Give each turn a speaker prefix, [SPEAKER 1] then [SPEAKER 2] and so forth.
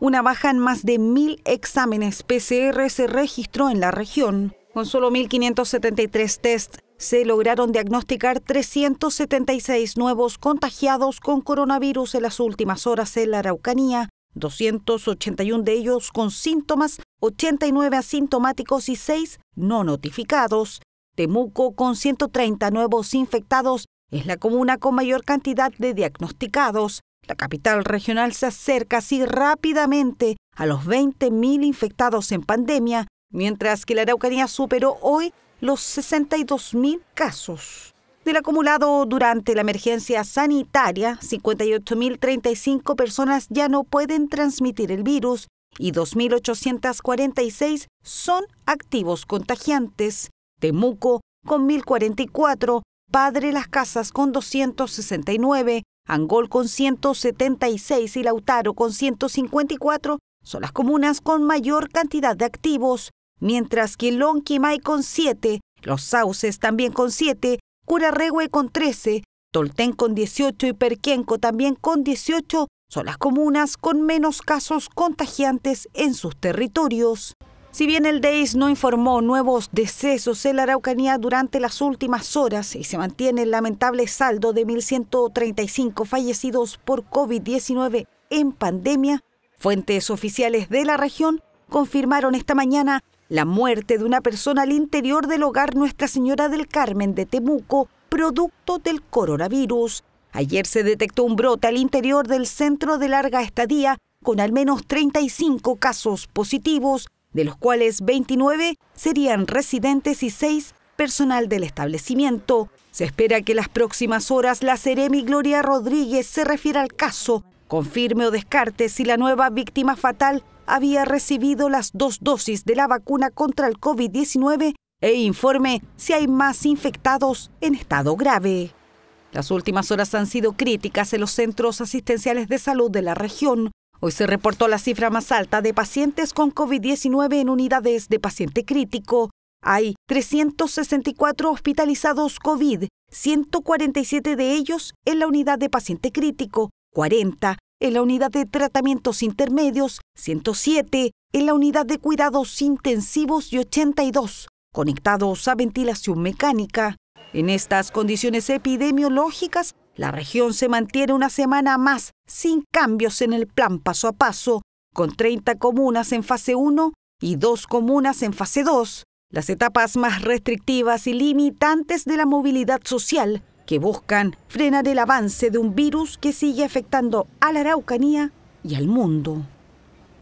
[SPEAKER 1] Una baja en más de mil exámenes PCR se registró en la región. Con solo 1.573 test se lograron diagnosticar 376 nuevos contagiados con coronavirus en las últimas horas en la Araucanía, 281 de ellos con síntomas, 89 asintomáticos y 6 no notificados. Temuco, con 130 nuevos infectados, es la comuna con mayor cantidad de diagnosticados. La capital regional se acerca así rápidamente a los 20.000 infectados en pandemia, mientras que la Araucanía superó hoy los 62.000 casos. Del acumulado durante la emergencia sanitaria, 58.035 personas ya no pueden transmitir el virus y 2.846 son activos contagiantes. Temuco con 1.044, Padre Las Casas con 269, Angol con 176 y Lautaro con 154 son las comunas con mayor cantidad de activos, mientras que Lonquimay con 7, Los Sauces también con 7, Curarregüe con 13, Tolten con 18 y Perquenco también con 18 son las comunas con menos casos contagiantes en sus territorios. Si bien el DEIS no informó nuevos decesos en la Araucanía durante las últimas horas y se mantiene el lamentable saldo de 1.135 fallecidos por COVID-19 en pandemia, fuentes oficiales de la región confirmaron esta mañana la muerte de una persona al interior del hogar Nuestra Señora del Carmen de Temuco, producto del coronavirus. Ayer se detectó un brote al interior del centro de larga estadía con al menos 35 casos positivos de los cuales 29 serían residentes y 6 personal del establecimiento. Se espera que las próximas horas la Seremi Gloria Rodríguez se refiera al caso, confirme o descarte si la nueva víctima fatal había recibido las dos dosis de la vacuna contra el COVID-19 e informe si hay más infectados en estado grave. Las últimas horas han sido críticas en los centros asistenciales de salud de la región, Hoy se reportó la cifra más alta de pacientes con COVID-19 en unidades de paciente crítico. Hay 364 hospitalizados COVID, 147 de ellos en la unidad de paciente crítico, 40 en la unidad de tratamientos intermedios, 107 en la unidad de cuidados intensivos y 82 conectados a ventilación mecánica. En estas condiciones epidemiológicas, la región se mantiene una semana más sin cambios en el plan paso a paso, con 30 comunas en fase 1 y 2 comunas en fase 2, las etapas más restrictivas y limitantes de la movilidad social que buscan frenar el avance de un virus que sigue afectando a la Araucanía y al mundo.